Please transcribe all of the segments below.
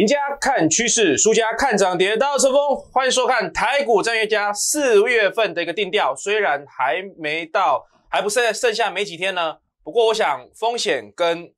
赢家看趋势，输家看涨跌。大家好，我是风，欢迎收看台股战略家四月份的一个定调。虽然还没到，还不剩剩下没几天呢。不过，我想风险跟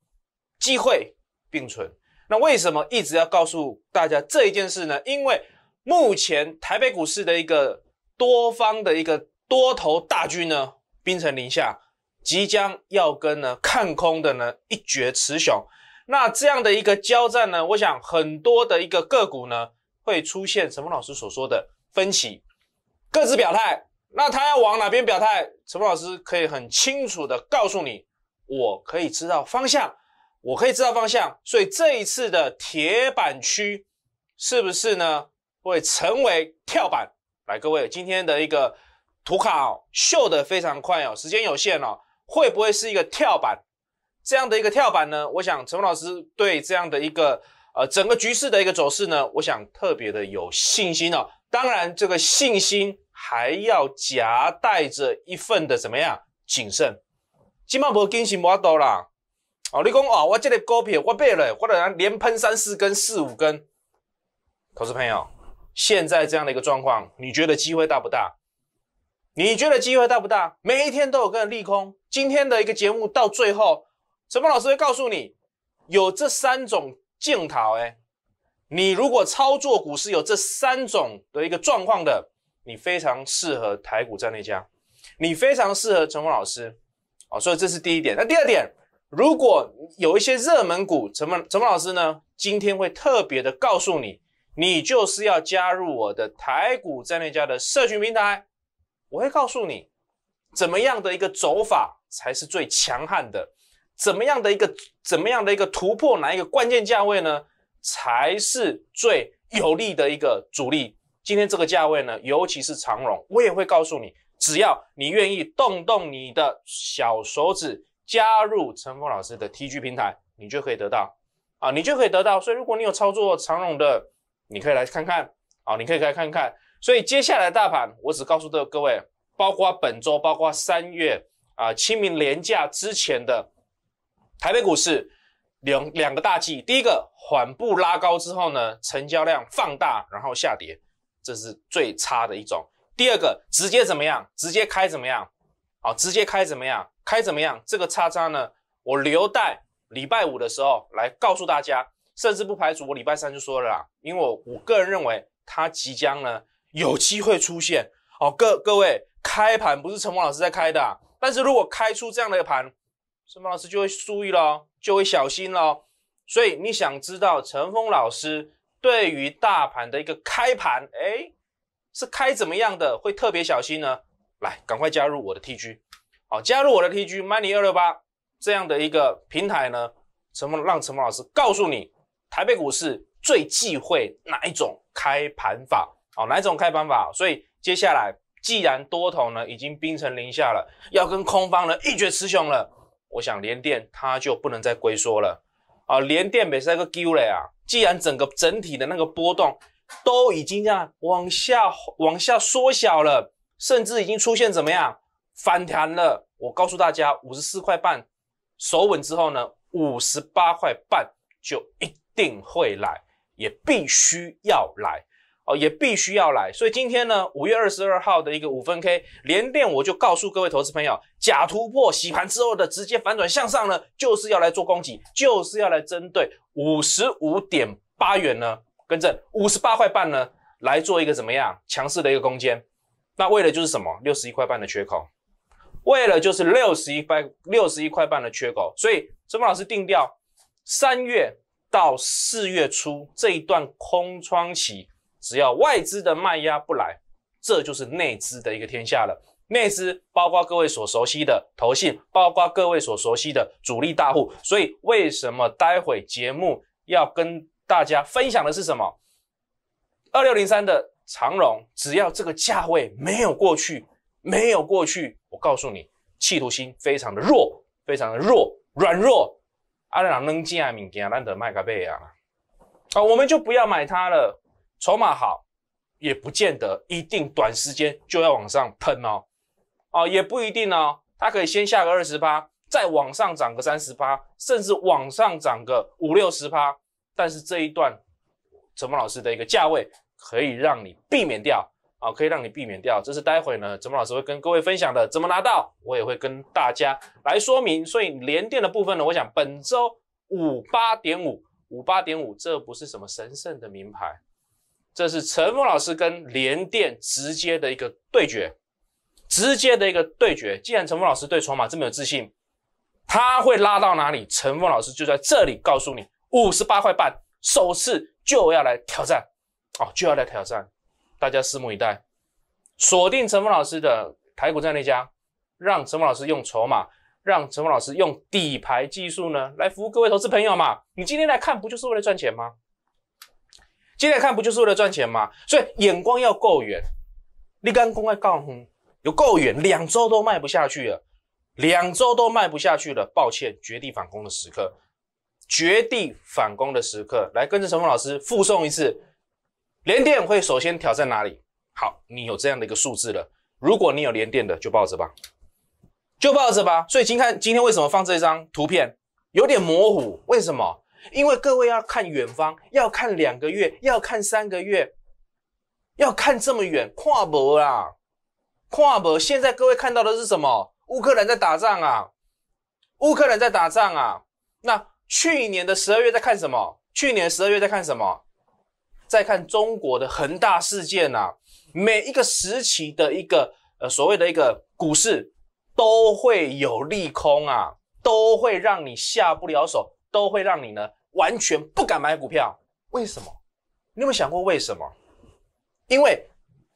机会并存。那为什么一直要告诉大家这一件事呢？因为目前台北股市的一个多方的一个多头大军呢，兵临下，即将要跟呢看空的呢一决雌雄。那这样的一个交战呢，我想很多的一个个股呢会出现陈峰老师所说的分歧，各自表态。那他要往哪边表态？陈峰老师可以很清楚的告诉你，我可以知道方向，我可以知道方向。所以这一次的铁板区，是不是呢会成为跳板？来，各位今天的一个图卡、哦、秀得非常快哦，时间有限哦，会不会是一个跳板？这样的一个跳板呢，我想陈峰老师对这样的一个呃整个局势的一个走势呢，我想特别的有信心哦。当然，这个信心还要夹带着一份的怎么样谨慎。金马博更新无多啦，哦你讲哦，我这里高撇我背了，或者连喷三四根、四五根。投资朋友，现在这样的一个状况，你觉得机会大不大？你觉得机会大不大？每一天都有个利空。今天的一个节目到最后。陈峰老师会告诉你，有这三种镜头，哎，你如果操作股市有这三种的一个状况的，你非常适合台股战略家，你非常适合陈峰老师，哦，所以这是第一点。那第二点，如果有一些热门股，陈峰陈峰老师呢，今天会特别的告诉你，你就是要加入我的台股战略家的社群平台，我会告诉你，怎么样的一个走法才是最强悍的。怎么样的一个，怎么样的一个突破，哪一个关键价位呢，才是最有利的一个主力？今天这个价位呢，尤其是长荣，我也会告诉你，只要你愿意动动你的小手指，加入陈峰老师的 TG 平台，你就可以得到啊，你就可以得到。所以，如果你有操作长荣的，你可以来看看啊，你可以来看看。所以，接下来大盘，我只告诉各位，包括本周，包括三月啊，清明连假之前的。台北股市两两个大忌，第一个缓步拉高之后呢，成交量放大然后下跌，这是最差的一种；第二个直接怎么样？直接开怎么样？好，直接开怎么样？开怎么样？这个叉叉呢，我留待礼拜五的时候来告诉大家，甚至不排除我礼拜三就说了，啦，因为我我个人认为它即将呢有机会出现。哦，各各位开盘不是陈峰老师在开的，但是如果开出这样的盘。陈峰老师就会注意了，就会小心了。所以你想知道陈峰老师对于大盘的一个开盘，哎，是开怎么样的，会特别小心呢？来，赶快加入我的 TG，好，加入我的 TG money 二六八这样的一个平台呢。陈峰让陈峰老师告诉你，台北股市最忌讳哪一种开盘法？好，哪一种开盘法？所以接下来，既然多头呢已经冰成零下了，要跟空方呢一决雌雄了。我想联电它就不能再龟缩了啊！联电本身那个 Q 了啊，既然整个整体的那个波动都已经这样往下、往下缩小了，甚至已经出现怎么样反弹了，我告诉大家，五十四块半守稳之后呢，五十八块半就一定会来，也必须要来。也必须要来，所以今天呢，五月二十二号的一个五分 K 连电，我就告诉各位投资朋友，假突破洗盘之后的直接反转向上呢，就是要来做攻击，就是要来针对五十五点八元呢，跟这五十八块半呢，来做一个怎么样强势的一个攻坚？那为了就是什么？六十一块半的缺口，为了就是六十一块六十一块半的缺口，所以周峰老师定调，三月到四月初这一段空窗期。只要外资的卖压不来，这就是内资的一个天下了。内资包括各位所熟悉的投信，包括各位所熟悉的主力大户。所以为什么待会节目要跟大家分享的是什么？二六零三的长荣，只要这个价位没有过去，没有过去，我告诉你，企图心非常的弱，非常的弱，软弱。啊，人软件的物件，咱得卖个卖啊。啊，我们就不要买它了。筹码好也不见得一定短时间就要往上喷哦，哦也不一定哦，它可以先下个二十八，再往上涨个三十八，甚至往上涨个五六十八，但是这一段陈么老师的一个价位可以让你避免掉啊，可以让你避免掉，这是待会呢陈么老师会跟各位分享的怎么拿到，我也会跟大家来说明。所以连电的部分呢，我想本周五八点五五八点五，这不是什么神圣的名牌。这是陈峰老师跟联电直接的一个对决，直接的一个对决。既然陈峰老师对筹码这么有自信，他会拉到哪里？陈峰老师就在这里告诉你，五十八块半，首次就要来挑战，哦，就要来挑战，大家拭目以待。锁定陈峰老师的台股战那家，让陈峰老师用筹码，让陈峰老师用底牌技术呢，来服务各位投资朋友嘛。你今天来看，不就是为了赚钱吗？接在看不就是为了赚钱吗？所以眼光要够远。你刚公开告诉有够远，两周都卖不下去了，两周都卖不下去了。抱歉，绝地反攻的时刻，绝地反攻的时刻，来跟着陈峰老师复诵一次。联电会首先挑战哪里？好，你有这样的一个数字了。如果你有联电的，就抱着吧，就抱着吧。所以今天今天为什么放这张图片？有点模糊，为什么？因为各位要看远方，要看两个月，要看三个月，要看这么远，跨博啦，跨博。现在各位看到的是什么？乌克兰在打仗啊，乌克兰在打仗啊。那去年的十二月在看什么？去年十二月在看什么？在看中国的恒大事件啊。每一个时期的一个呃所谓的一个股市都会有利空啊，都会让你下不了手。都会让你呢完全不敢买股票，为什么？你有没有想过为什么？因为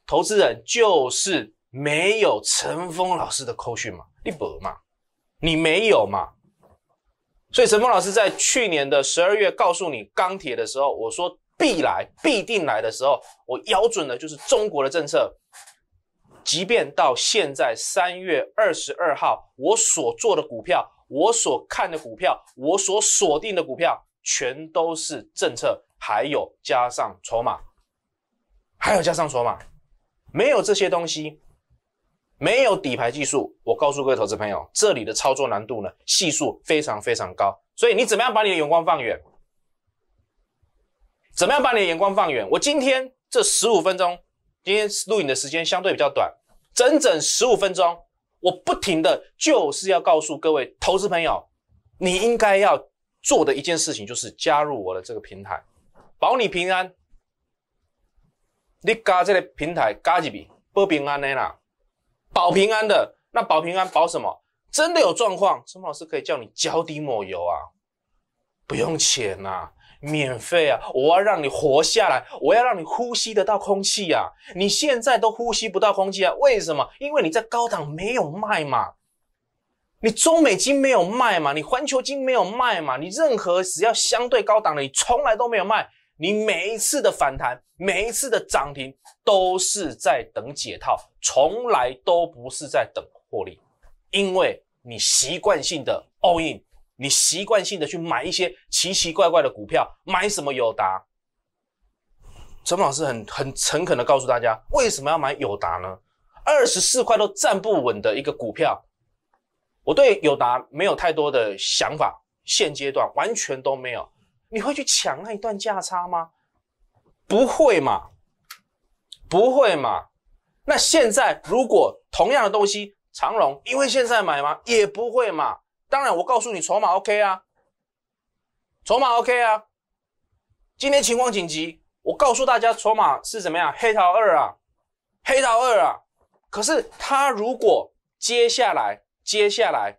投资人就是没有陈峰老师的口讯嘛，一百嘛，你没有嘛。所以陈峰老师在去年的十二月告诉你钢铁的时候，我说必来必定来的时候，我咬准的就是中国的政策。即便到现在三月二十二号，我所做的股票。我所看的股票，我所锁定的股票，全都是政策，还有加上筹码，还有加上筹码，没有这些东西，没有底牌技术，我告诉各位投资朋友，这里的操作难度呢，系数非常非常高。所以你怎么样把你的眼光放远？怎么样把你的眼光放远？我今天这十五分钟，今天录影的时间相对比较短，整整十五分钟。我不停的，就是要告诉各位投资朋友，你应该要做的一件事情，就是加入我的这个平台，保你平安。你加这个平台加一笔保平安的啦，保平安的，那保平安保什么？真的有状况，陈老师可以叫你脚底抹油啊，不用钱啊。免费啊！我要让你活下来，我要让你呼吸得到空气啊！你现在都呼吸不到空气啊？为什么？因为你在高档没有卖嘛，你中美金没有卖嘛，你环球金没有卖嘛，你任何只要相对高档的，你从来都没有卖。你每一次的反弹，每一次的涨停，都是在等解套，从来都不是在等获利，因为你习惯性的 all in。你习惯性的去买一些奇奇怪怪的股票，买什么友达？陈老师很很诚恳的告诉大家，为什么要买友达呢？二十四块都站不稳的一个股票，我对友达没有太多的想法，现阶段完全都没有。你会去抢那一段价差吗？不会嘛？不会嘛？那现在如果同样的东西长隆，因为现在买吗？也不会嘛？当然，我告诉你，筹码 OK 啊，筹码 OK 啊。今天情况紧急，我告诉大家，筹码是怎么样，黑桃二啊，黑桃二啊。可是他如果接下来，接下来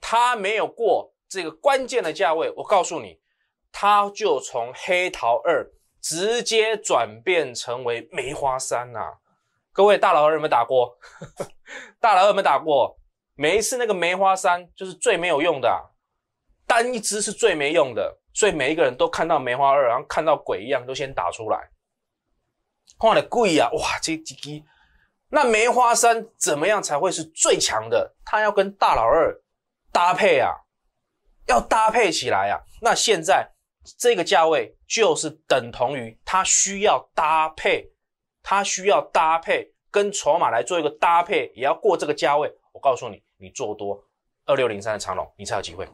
他没有过这个关键的价位，我告诉你，他就从黑桃二直接转变成为梅花三呐。各位大佬有没有打过？大佬有没有打过？每一次那个梅花三就是最没有用的，单一只是最没用的，所以每一个人都看到梅花二，然后看到鬼一样都先打出来。我的贵呀，哇，这几几，那梅花三怎么样才会是最强的？他要跟大佬二搭配啊，要搭配起来啊。那现在这个价位就是等同于他需要搭配，他需要搭配跟筹码来做一个搭配，也要过这个价位。我告诉你。你做多二六零三的长龙，你才有机会，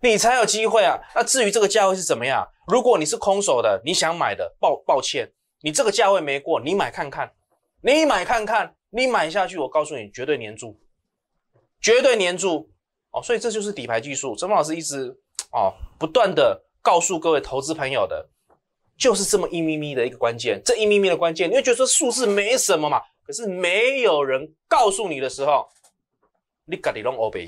你才有机会啊！那至于这个价位是怎么样？如果你是空手的，你想买的，抱抱歉，你这个价位没过，你买看看，你买看看，你买下去，我告诉你，绝对粘住，绝对粘住哦！所以这就是底牌技术。陈老师一直哦，不断的告诉各位投资朋友的，就是这么一咪咪的一个关键，这一咪咪的关键，你会觉得说数字没什么嘛？可是没有人告诉你的时候。你搞己拢欧背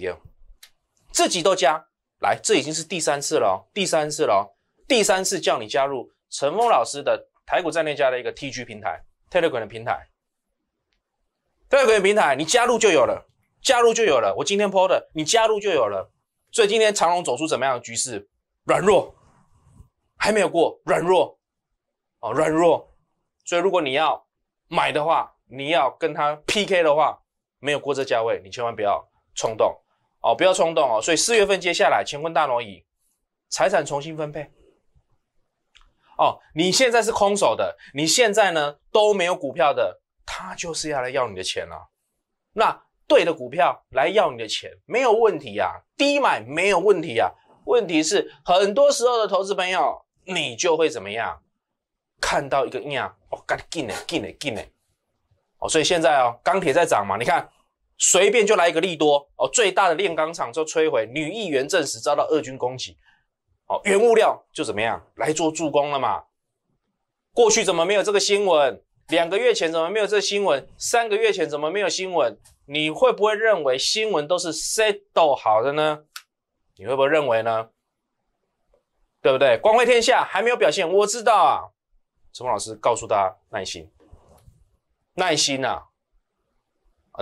自己都加来，这已经是第三次了，第三次了，第三次叫你加入陈峰老师的台股战略家的一个 T G 平台，Telegram 的平台，Telegram 平台你加入就有了，加入就有了，我今天抛的你加入就有了，所以今天长隆走出怎么样的局势？软弱，还没有过软弱，哦，软弱，所以如果你要买的话，你要跟他 P K 的话，没有过这价位，你千万不要。冲动哦，不要冲动哦。所以四月份接下来，乾坤大挪移，财产重新分配。哦，你现在是空手的，你现在呢都没有股票的，他就是要来要你的钱了。那对的股票来要你的钱没有问题呀，低买没有问题呀。问题是很多时候的投资朋友，你就会怎么样？看到一个呀，哦，赶紧进嘞，进嘞，进嘞。哦，所以现在哦，钢铁在涨嘛，你看。随便就来一个利多哦，最大的炼钢厂就摧毁，女议员证实遭到俄军攻击，哦，原物料就怎么样来做助攻了嘛？过去怎么没有这个新闻？两个月前怎么没有这个新闻？三个月前怎么没有新闻？你会不会认为新闻都是塞豆好的呢？你会不会认为呢？对不对？光辉天下还没有表现，我知道啊，陈峰老师告诉大家，耐心，耐心啊。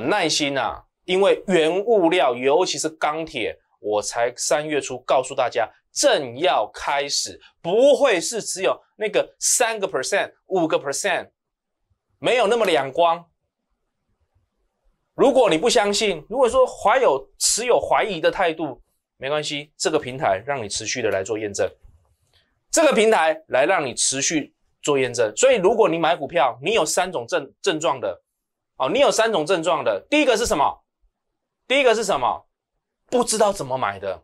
耐心啊，因为原物料，尤其是钢铁，我才三月初告诉大家，正要开始，不会是只有那个三个 percent、五个 percent，没有那么两光。如果你不相信，如果说怀有持有怀疑的态度，没关系，这个平台让你持续的来做验证，这个平台来让你持续做验证。所以，如果你买股票，你有三种症症状的。哦，你有三种症状的，第一个是什么？第一个是什么？不知道怎么买的，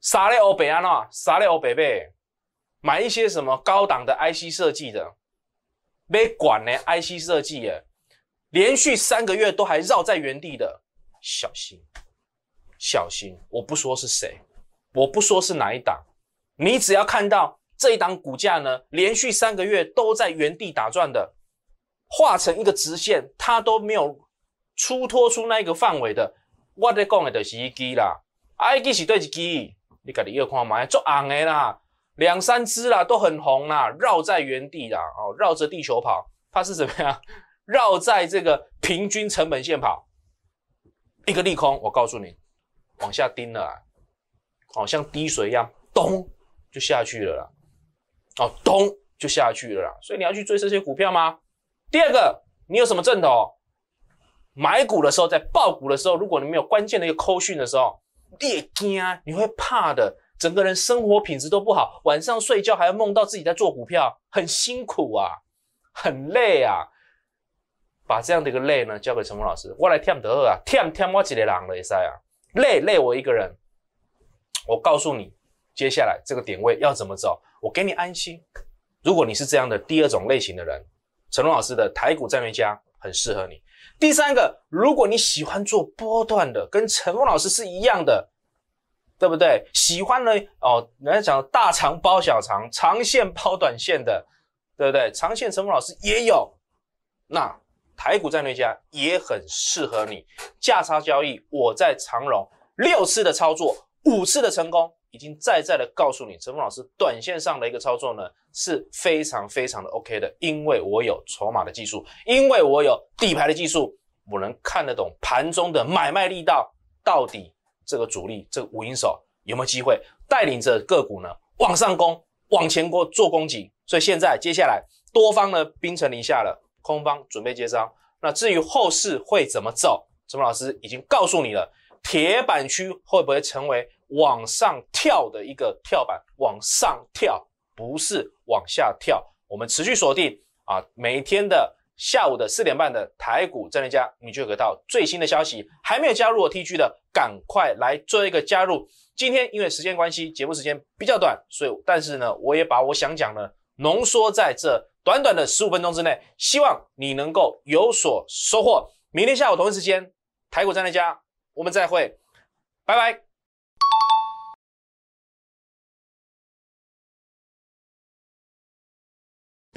沙雷欧贝安娜，沙雷欧贝贝，买一些什么高档的 IC 设计的，没管呢 i c 设计耶，连续三个月都还绕在原地的，小心，小心，我不说是谁，我不说是哪一档，你只要看到这一档股价呢，连续三个月都在原地打转的。画成一个直线，它都没有出脱出那一个范围的。我在讲的就是鸡啦，I 鸡是对一鸡，你搞的月框买做硬的啦，两三只啦都很红啦，绕在原地啦，哦，绕着地球跑，它是怎么样？绕在这个平均成本线跑，一个利空，我告诉你，往下盯了，好像滴水一样，咚就下去了啦，哦咚就下去了啦，所以你要去追这些股票吗？第二个，你有什么正头？买股的时候，在爆股的时候，如果你没有关键的一个抠讯的时候，你惊，你会怕的，整个人生活品质都不好，晚上睡觉还要梦到自己在做股票，很辛苦啊，很累啊。把这样的一个累呢，交给陈峰老师，我来舔得二啊，舔舔我几列郎的噻啊，累累我一个人。我告诉你，接下来这个点位要怎么走，我给你安心。如果你是这样的第二种类型的人。陈龙老师的台股战略家很适合你。第三个，如果你喜欢做波段的，跟陈龙老师是一样的，对不对？喜欢呢哦，人家讲大长包小长，长线包短线的，对不对？长线陈龙老师也有，那台股战略家也很适合你。价差交易，我在长荣六次的操作，五次的成功。已经再再的告诉你，陈峰老师短线上的一个操作呢是非常非常的 OK 的，因为我有筹码的技术，因为我有底牌的技术，我能看得懂盘中的买卖力道，到底这个主力这个五阴手有没有机会带领着个股呢往上攻，往前过做攻击，所以现在接下来多方呢兵临城下了，空方准备接招。那至于后市会怎么走，陈峰老师已经告诉你了，铁板区会不会成为？往上跳的一个跳板，往上跳，不是往下跳。我们持续锁定啊，每天的下午的四点半的台股战略家，你就可到最新的消息。还没有加入我 TG 的，赶快来做一个加入。今天因为时间关系，节目时间比较短，所以但是呢，我也把我想讲的浓缩在这短短的十五分钟之内，希望你能够有所收获。明天下午同一时间，台股战略家，我们再会，拜拜。